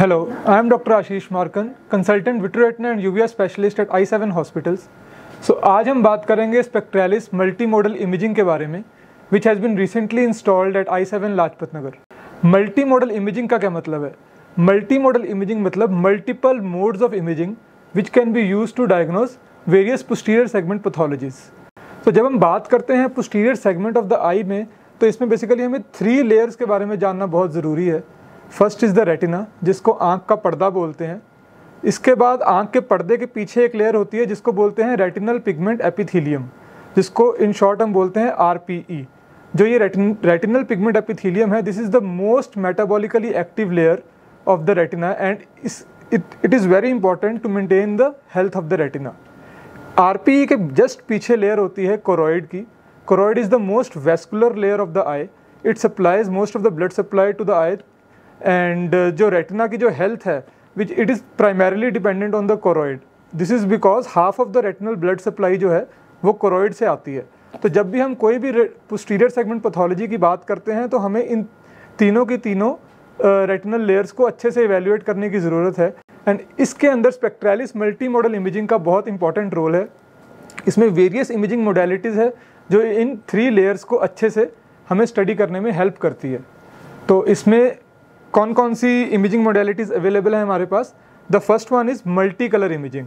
Hello, I am Dr. Ashish Markan, consultant vitreoretina and uvea specialist at i7 hospitals. So आज हम बात करेंगे स्पेक्ट्रेलिस multimodal imaging के बारे में which has been recently installed at I seven Lajpat Nagar multi modal imaging का क्या मतलब है मल्टी मॉडल इमेजिंग मतलब multiple modes of imaging which can be use to diagnose various posterior segment pathologies तो जब हम बात करते हैं posterior segment of the eye में तो इसमें बेसिकली हमें थ्री लेयर्स के बारे में जानना बहुत ज़रूरी है फर्स्ट इज़ द रेटिना जिसको आँख का पर्दा बोलते हैं इसके बाद आँख के पर्दे के पीछे एक लेयर होती है जिसको बोलते हैं रेटिनल पिगमेंट एपिथीलियम जिसको इन शॉर्ट हम बोलते हैं आर e। जो ये रेटिनल पिगमेंट एपिथीलियम है this is the most metabolically active layer of the retina and is it is very important to maintain the health of the retina R के just पीछे layer होती है choroid की choroid is the most vascular layer of the eye it supplies most of the blood supply to the eye and uh, जो retina की जो health है which it is primarily dependent on the choroid this is because half of the retinal blood supply जो है वो choroid से आती है तो जब भी हम कोई भी पोस्टीरियर सेगमेंट पैथोलॉजी की बात करते हैं तो हमें इन तीनों की तीनों रेटिनल uh, लेयर्स को अच्छे से इवेल्यूएट करने की ज़रूरत है एंड इसके अंदर स्पेक्ट्रैलिस मल्टी मॉडल इमेजिंग का बहुत इंपॉर्टेंट रोल है इसमें वेरियस इमेजिंग मोडेलिटीज़ है जो इन थ्री लेयर्स को अच्छे से हमें स्टडी करने में हेल्प करती है तो इसमें कौन कौन सी इमेजिंग मोडलिटीज अवेलेबल है हमारे पास the first one is multi colour imaging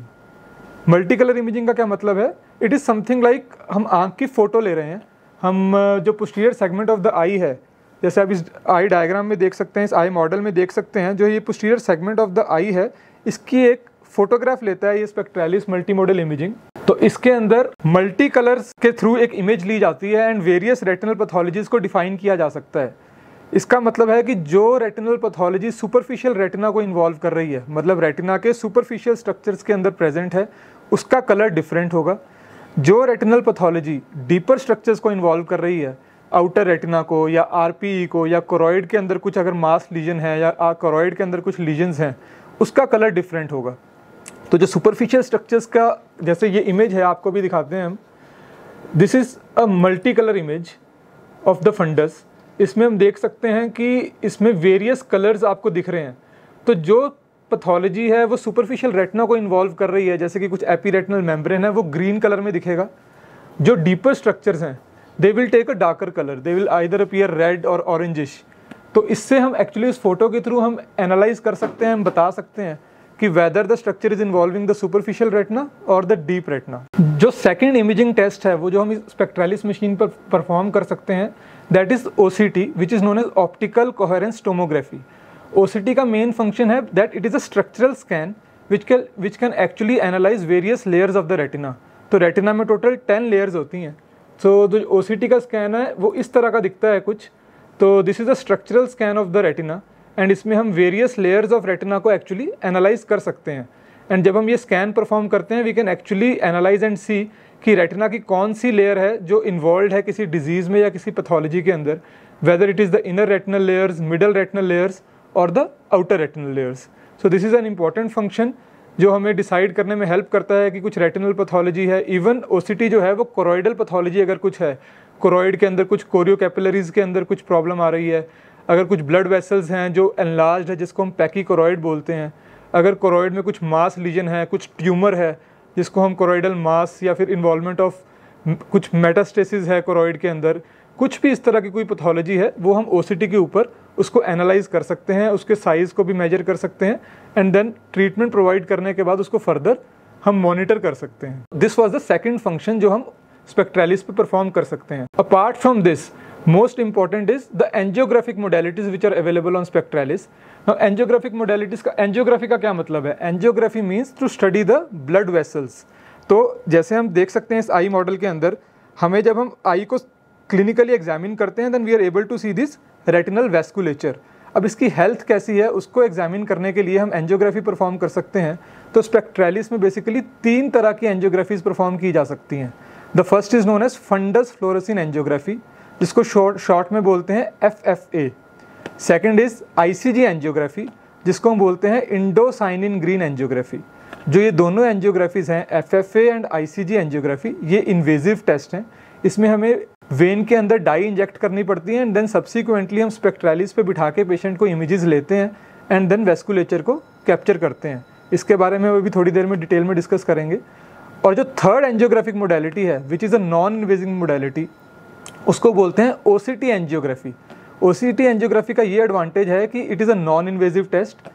multi colour imaging का क्या मतलब है इट इज़ समथिंग लाइक हम आँख की फ़ोटो ले रहे हैं हम जो posterior segment of the eye है जैसे आप इस आई डायग्राम में देख सकते हैं इस आई मॉडल में देख सकते हैं जो ये posterior segment of the eye है इसकी एक फोटोग्राफ लेता है ये स्पेक्ट्रेलिस मल्टी मॉडल इमेजिंग तो इसके अंदर मल्टी कलर्स के थ्रू एक इमेज ली जाती है एंड वेरियस रेटिनल पैथोलॉजीज को डिफाइन किया जा सकता है इसका मतलब है कि जो रेटिनल पैथोलॉजी सुपरफिशियल रेटिना को इन्वॉल्व कर रही है मतलब रेटिना के सुपरफिशियल स्ट्रक्चर्स के अंदर प्रेजेंट है उसका कलर डिफरेंट होगा जो रेटिनल पैथोलॉजी डीपर स्ट्रक्चर्स को इन्वॉल्व कर रही है आउटर रेटिना को या आर e को या क्रॉयड के अंदर कुछ अगर मास लीजन है या कोरॉइड के अंदर कुछ लीजन्स हैं उसका कलर डिफरेंट होगा तो जो सुपरफिशियल स्ट्रक्चर्स का जैसे ये इमेज है आपको भी दिखाते हैं हम this is a multi colour image of the fundus इसमें हम देख सकते हैं कि इसमें वेरियस कलर्स आपको दिख रहे हैं तो जो पैथोलॉजी है वो सुपरफिशियल रेटना को इन्वॉल्व कर रही है जैसे कि कुछ एपी रेटनल मेम्ब्रेन है वो ग्रीन कलर में दिखेगा जो डीपर स्ट्रक्चर्स हैं they will take a darker colour they will either appear red और ऑरेंजिश तो इससे हम एक्चुअली उस फोटो के थ्रू हम एनालाइज कर सकते हैं हम बता सकते हैं कि whether the structure is involving the superficial retina और द डीप रेटना जो सेकेंड इमेजिंग टेस्ट है वो जो हम स्पेक्ट्रालिस मशीन पर परफॉर्म कर सकते हैं that is O C T which is known as optical coherence tomography O C T का मेन फंक्शन है that it is a structural scan which can which can actually analyse various layers of the retina तो retina में total ten layers होती हैं सो जो ओ C T का scan है वो इस तरह का दिखता है कुछ तो this is a structural scan of the retina and इसमें हम वेरियस लेयर्स ऑफ रेटिना को एक्चुअली एनालाइज कर सकते हैं एंड जब हम ये स्कैन परफॉर्म करते हैं we can actually analyse and see कि रेटिना की कौन सी लेयर है जो इन्वॉल्व है किसी डिजीज़ में या किसी पैथोलॉजी के अंदर whether it is the inner retinal layers middle retinal layers और the outer retinal layers so this is an important function जो हमें डिसाइड करने में हेल्प करता है कि कुछ रेटिनल पैथोलॉजी है इवन ओसीटी जो है वो कोरोइडल पैथोलॉजी अगर कुछ है कोरोइड के अंदर कुछ कोरियो कैपिलरीज के अंदर कुछ प्रॉब्लम आ रही है अगर कुछ ब्लड वेसल्स हैं जो एनलार्ज है जिसको हम पैकी कोरॉइड बोलते हैं अगर कोरॉइड में कुछ मास लीजन है कुछ ट्यूमर है जिसको हम कोरॉइडल मास या फिर इन्वॉलमेंट ऑफ कुछ मेटास्टेसिस है कोरॉइड के अंदर कुछ भी इस तरह की कोई पैथोलॉजी है वो हम ओ के ऊपर उसको एनालाइज कर सकते हैं उसके साइज़ को भी मेजर कर सकते हैं एंड देन ट्रीटमेंट प्रोवाइड करने के बाद उसको फर्दर हम मॉनिटर कर सकते हैं this was the second function जो हम स्पेक्ट्रेलिस पे परफॉर्म कर सकते हैं apart from this most important is the angiographic modalities which are available on spectralis now angiographic modalities का angiography का क्या मतलब है angiography means to study the blood vessels तो जैसे हम देख सकते हैं इस आई मॉडल के अंदर हमें जब हम आई को क्लिनिकली एग्जामिन करते हैं then we are able to see this retinal vasculature अब इसकी हेल्थ कैसी है उसको एग्जामिन करने के लिए हम एंजियोग्राफी परफॉर्म कर सकते हैं तो स्पेक्ट्रेलिस में बेसिकली तीन तरह की एंजियोग्राफीज परफॉर्म की जा सकती हैं the first is known as fundus fluorescein angiography जिसको शॉर्ट शॉर्ट में बोलते हैं F F A second is I C G angiography जिसको हम बोलते हैं indocyanine green angiography जो ये दोनों एनजियोग्राफीज़ हैं F F A and I C G angiography ये इन्वेजिव टेस्ट हैं इसमें हमें वेन के अंदर डाई इंजेक्ट करनी पड़ती है एंड देन सब्सिक्वेंटली हम स्पेक्ट्रालिस पे बिठा के पेशेंट को इमेजेस लेते हैं एंड देन वेस्कुलेचर को कैप्चर करते हैं इसके बारे में अभी थोड़ी देर में डिटेल में डिस्कस करेंगे और जो थर्ड एनजियोग्राफिक मोडेलिटी है which is a non invasive modality उसको बोलते हैं O C T angiography O C T angiography का ये एडवांटेज है कि it is a non invasive test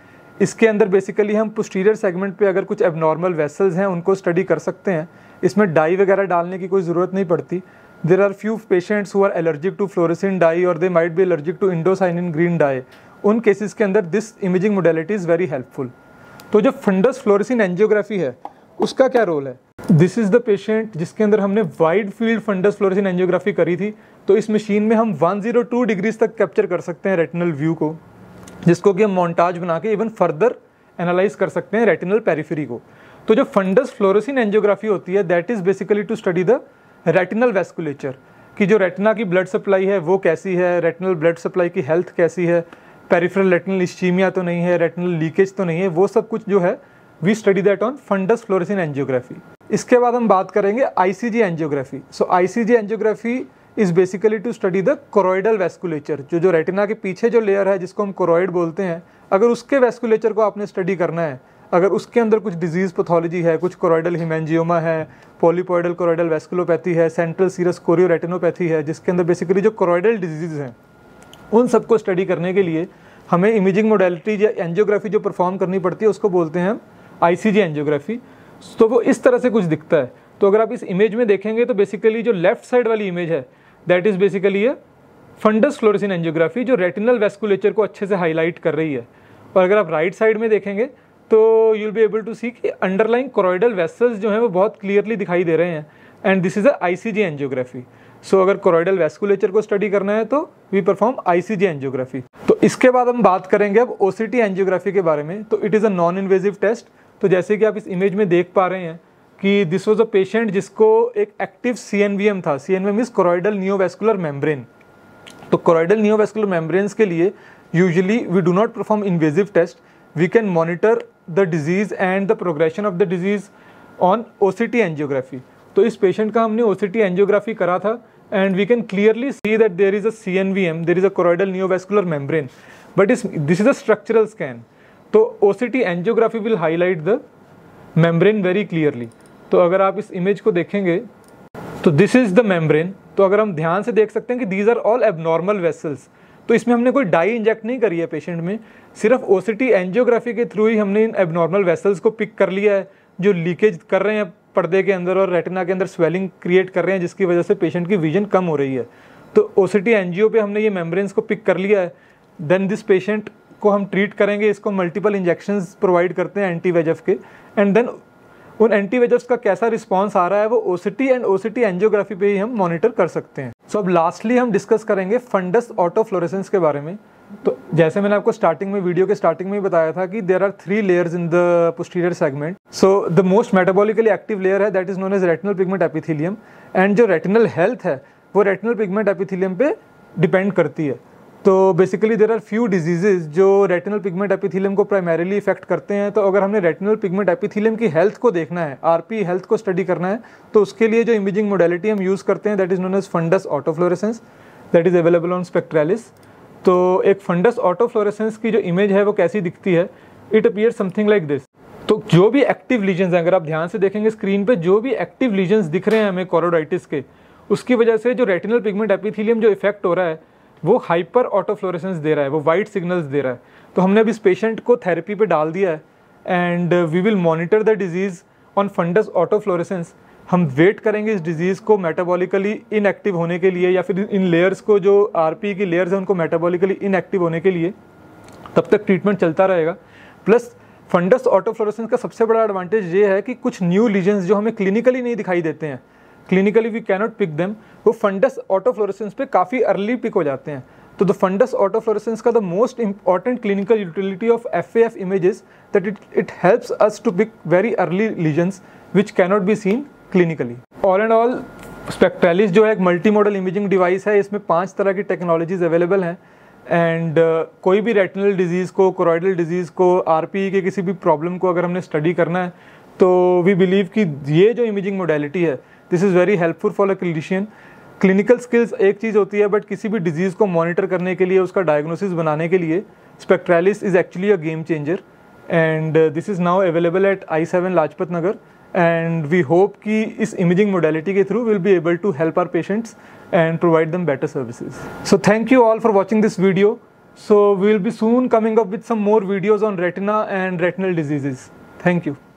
इसके अंदर बेसिकली हम पोस्टीरियर सेगमेंट पे अगर कुछ एबनॉर्मल वेसल्स हैं उनको स्टडी कर सकते हैं इसमें डाई वगैरह डालने की कोई ज़रूरत नहीं पड़ती there are few patients who are allergic to fluorescein dye और दे माइट भी allergic to indocyanine डाई उन केसेस के अंदर this imaging modality is very helpful तो जो फंडस फ्लोरेसिन एनजियोग्राफी है उसका क्या रोल है दिस इज़ द पेशेंट जिसके अंदर हमने wide field fundus fluorescein angiography करी थी तो इस मशीन में हम 102 डिग्रीज तक कैप्चर कर सकते हैं रेटिनल व्यू को जिसको कि हम मोन्टाज बना के इवन फर्दर एनालाइज कर सकते हैं रेटिनल पेरीफेरी को तो जो फंडस फ्लोरिसिन एंजियोग्राफी होती है that is basically to study the retinal vasculature कि जो रेटिना की ब्लड सप्लाई है वो कैसी है रेटिनल ब्लड सप्लाई की हेल्थ कैसी है पेरीफ्रल रेटिनल इस्चीमिया तो नहीं है रेटिनल लीकेज तो नहीं है वो सब कुछ जो है we study that on fundus fluorescein angiography इसके बाद हम बात करेंगे ICG angiography so ICG angiography is basically to study the choroidal vasculature जो जो रेटिना के पीछे जो लेयर है जिसको हम कोरोइड बोलते हैं अगर उसके वेस्कुलेचर को आपने स्टडी करना है अगर उसके अंदर कुछ डिजीज़ पैथोलॉजी है कुछ कोरोइडल हिमेंजियोमा है पोलिपोइडल कोरोइडल वेस्कुलोपैथी है सेंट्रल सीरस कोरियोरेटिनोपैथी है जिसके अंदर बेसिकली जो कोरोइडल डिजीज़ हैं उन सबको स्टडी करने के लिए हमें इमेजिंग मोडेलिटी या एंजियोग्राफी जो परफॉर्म करनी पड़ती है उसको बोलते हैं आई सी एंजियोग्राफी तो वो इस तरह से कुछ दिखता है तो अगर आप इस इमेज में देखेंगे तो बेसिकली जो लेफ्ट साइड वाली इमेज है दैट इज़ बेसिकली ये फंडस फ्लोरेसिन एंजियोग्राफी जो रेटिनल वेस्कुलेचर को अच्छे से हाईलाइट कर रही है और अगर आप राइट साइड में देखेंगे तो you'll be able to see कि अंडरलाइन क्रॉयडल वेसल्स जो हैं वो बहुत क्लियरली दिखाई दे रहे हैं and this is a I C G angiography so अगर क्रॉयडल वेस्कुलेचर को स्टडी करना है तो we perform I C G angiography तो इसके बाद हम बात करेंगे अब ओ सी टी एनजियोग्राफी के बारे में तो it is a non invasive test तो जैसे कि आप इस इमेज में देख पा रहे हैं कि दिस वॉज अ पेशेंट जिसको एक active C N V M था C N V M is choroidal neovascular membrane तो कोरोइडल न्योवेस्कुलर मेम्ब्रेन्स के लिए usually we do not perform invasive test we can monitor the disease and the progression of the disease on O C T angiography तो इस patient का हमने ओ C T angiography करा था and we can clearly see that there is a C N V M there is a choroidal neovascular membrane but is this is a structural scan तो T angiography will highlight the membrane very clearly तो अगर आप इस image को देखेंगे तो this is the membrane तो अगर हम ध्यान से देख सकते हैं कि these are all abnormal vessels तो इसमें हमने कोई डाई इंजेक्ट नहीं करी है पेशेंट में सिर्फ ओ एंजियोग्राफी के थ्रू ही हमने इन एबनॉर्मल वेसल्स को पिक कर लिया है जो लीकेज कर रहे हैं पर्दे के अंदर और रेटिना के अंदर स्वेलिंग क्रिएट कर रहे हैं जिसकी वजह से पेशेंट की विजन कम हो रही है तो ओ सी एनजीओ पे हमने ये मेम्ब्रेन्स को पिक कर लिया है देन दिस पेशेंट को हम ट्रीट करेंगे इसको मल्टीपल इंजेक्शन प्रोवाइड करते हैं एंटी वेजफ के एंड देन उन एंटी वेजफ्स का कैसा रिस्पॉन्स आ रहा है वो ओ एंड ओ एंजियोग्राफी पे ही हम मॉनिटर कर सकते हैं सो so, अब लास्टली हम डिस्कस करेंगे फंडस ऑटोफ्लोरेसेंस के बारे में तो जैसे मैंने आपको स्टार्टिंग में वीडियो के स्टार्टिंग में ही बताया था कि there are three layers in the posterior segment so the most metabolically active layer है that is known as retinal pigment epithelium and जो रेटिनल हेल्थ है वो रेटिनल पिगमेंट एपिथिलियम पे डिपेंड करती है तो basically there are few diseases जो retinal pigment epithelium को प्राइमरीली इफेक्ट करते हैं तो अगर हमने रेटिनल पिगमेंट एपिथीलियम की हेल्थ को देखना है आरपी हेल्थ को स्टडी करना है तो उसके लिए जो इमेजिंग मोडेलिटी हम यूज़ करते हैं that is known as fundus autofluorescence that is available on Spectralis तो एक फंडस ऑटोफ्लोरेसेंस की जो इमेज है वो कैसी दिखती है it appear something like this तो जो भी एक्टिव लीजन्स हैं अगर आप ध्यान से देखेंगे स्क्रीन पे जो भी एक्टिव लीजन्स दिख रहे हैं हमें कॉरोडाइटिस के उसकी वजह से जो रेटिनल पिगमेंट एपिथीलियम जो इफेक्ट हो रहा है वो हाइपर ऑटोफ्लोरेसेंस दे रहा है वो वाइट सिग्नल्स दे रहा है तो हमने अभी इस पेशेंट को थेरेपी पे डाल दिया है and we will monitor the disease on fundus autofluorescence हम वेट करेंगे इस डिजीज़ को मेटाबॉलिकली इनएक्टिव होने के लिए या फिर इन लेयर्स को जो आर की लेयर्स हैं उनको मेटाबॉलिकली इनएक्टिव होने के लिए तब तक ट्रीटमेंट चलता रहेगा प्लस फंडस ऑटोफ्लोरेसेंस का सबसे बड़ा एडवांटेज ये है कि कुछ न्यू लीजेंस जो हमें क्लिनिकली नहीं दिखाई देते हैं clinically we cannot pick them वो फंडस ऑटोफ्लोरेसेंस पे काफ़ी अर्ली पिक हो जाते हैं तो द फंडस ऑटोफ्लोरेसेंस का the most important clinical utility of F A F image that it it helps us to pick very early lesions which cannot be seen clinically all and all Spectralis जो है एक multi modal imaging device है इसमें पाँच तरह की technologies available हैं and uh, कोई भी रेटिनल डिजीज़ को कोरोइडल डिजीज़ को आर e के किसी भी प्रॉब्लम को अगर हमने स्टडी करना है तो वी बिलीव कि ये जो इमेजिंग मोडेलिटी है this is very helpful for a clinician clinical skills एक चीज़ होती है बट किसी भी डिजीज़ को मॉनिटर करने के लिए उसका डायग्नोसिस बनाने के लिए Spectralis is actually a game changer and this is now available at I seven Lajpat Nagar and we hope कि इस इमेजिंग मोडेलिटी के through will be able to help our patients and provide them better services so thank you all for watching this video so we will be soon coming up with some more videos on retina and retinal diseases thank you